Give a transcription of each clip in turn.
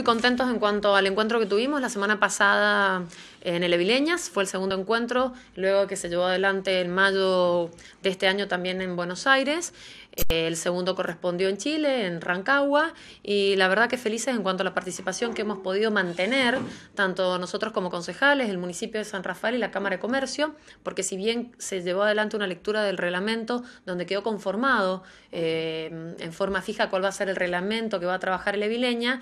muy contentos en cuanto al encuentro que tuvimos la semana pasada eh, en el Evileñas, fue el segundo encuentro, luego que se llevó adelante en mayo de este año también en Buenos Aires, eh, el segundo correspondió en Chile, en Rancagua, y la verdad que felices en cuanto a la participación que hemos podido mantener, tanto nosotros como concejales, el municipio de San Rafael y la Cámara de Comercio, porque si bien se llevó adelante una lectura del reglamento donde quedó conformado eh, en forma fija cuál va a ser el reglamento que va a trabajar el Evileña,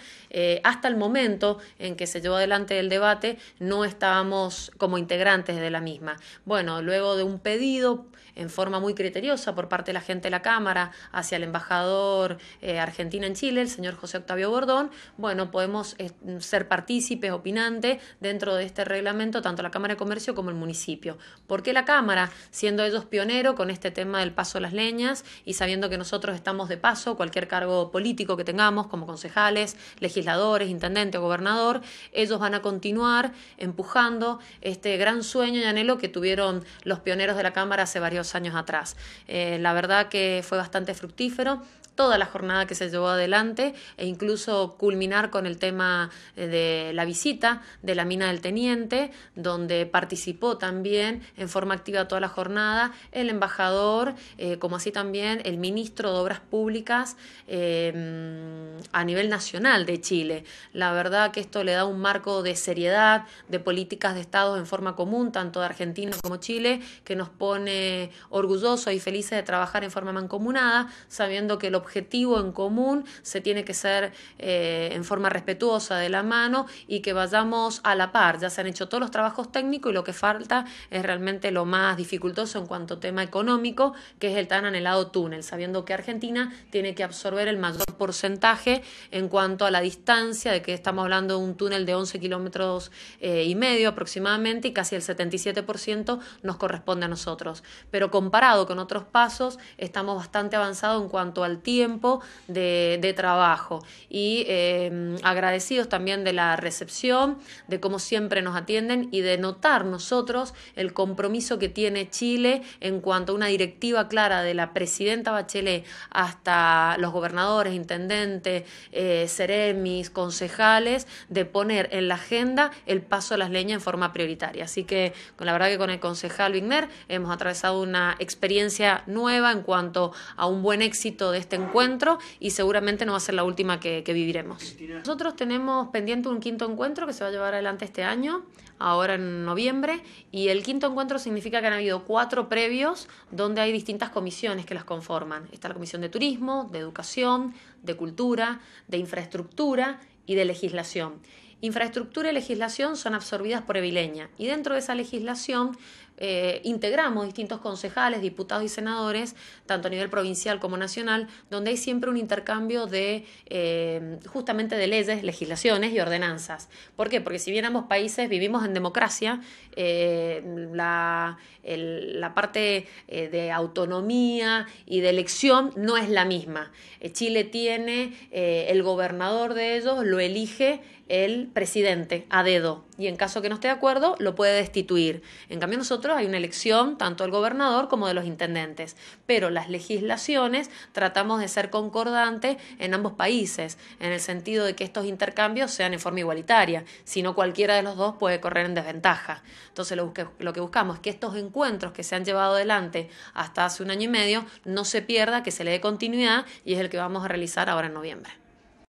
hasta el momento en que se llevó adelante el debate no estábamos como integrantes de la misma. Bueno, luego de un pedido en forma muy criteriosa por parte de la gente de la Cámara hacia el embajador eh, argentino en Chile, el señor José Octavio Bordón, bueno, podemos eh, ser partícipes, opinantes dentro de este reglamento, tanto la Cámara de Comercio como el municipio. ¿Por qué la Cámara, siendo ellos pioneros con este tema del paso a las leñas y sabiendo que nosotros estamos de paso, cualquier cargo político que tengamos como concejales, legisladores, intendente o gobernador, ellos van a continuar empujando este gran sueño y anhelo que tuvieron los pioneros de la Cámara hace varios años atrás. Eh, la verdad que fue bastante fructífero toda la jornada que se llevó adelante e incluso culminar con el tema eh, de la visita de la mina del teniente, donde participó también en forma activa toda la jornada el embajador, eh, como así también el ministro de Obras Públicas em, a nivel nacional de Chile. La verdad que esto le da un marco de seriedad, de políticas de Estado en forma común, tanto de Argentina como Chile, que nos pone orgullosos y felices de trabajar en forma mancomunada, sabiendo que el objetivo en común, se tiene que ser eh, en forma respetuosa de la mano y que vayamos a la par. Ya se han hecho todos los trabajos técnicos y lo que falta es realmente lo más dificultoso en cuanto a tema económico, que es el tan anhelado túnel, sabiendo que Argentina tiene que absorber el mayor porcentaje en cuanto a la distancia, de que estamos hablando de un túnel de 11 kilómetros eh, y medio aproximadamente y casi el 77% nos corresponde a nosotros. Pero comparado con otros pasos, estamos bastante avanzados en cuanto al tiempo tiempo de, trabajo. Y em, agradecidos también de la recepción, de cómo siempre nos atienden y de notar nosotros el compromiso que tiene Chile en cuanto a una directiva clara de la presidenta Bachelet hasta los gobernadores, intendentes, eh, seremis, concejales, de poner en la agenda el paso a las leñas en forma prioritaria. Así que con la verdad que con el concejal Wigner hemos atravesado una experiencia nueva en cuanto a un buen éxito de este encuentro encuentro y seguramente no va a ser la última que, viviremos. Nosotros tenemos pendiente un quinto encuentro que se va a llevar adelante este año, ahora en noviembre, y el quinto encuentro significa que han habido cuatro previos donde hay distintas comisiones que las conforman. Está la comisión de turismo, de educación, de cultura, de infraestructura y de legislación. Infraestructura y legislación son absorbidas por Evileña y dentro de esa legislación eh, integramos distintos concejales, diputados y senadores, tanto a nivel provincial como nacional, donde hay siempre un intercambio de eh, justamente de leyes, legislaciones y ordenanzas. ¿Por qué? Porque si bien ambos países vivimos en democracia, eh, la, la, parte de autonomía y de elección no es la misma. Chile tiene el gobernador de ellos, lo elige el presidente a dedo y en caso que no esté de acuerdo lo puede destituir. En cambio nosotros hay una elección tanto del gobernador como de los intendentes, pero las legislaciones tratamos de ser concordantes en ambos países, en el sentido de que estos intercambios sean en forma igualitaria, si no cualquiera de los dos puede correr en desventaja. Entonces lo, lo que buscamos es que estos encuentros que se han llevado adelante hasta hace un año y medio no se pierda, que se le dé continuidad y es el que vamos a realizar ahora en noviembre.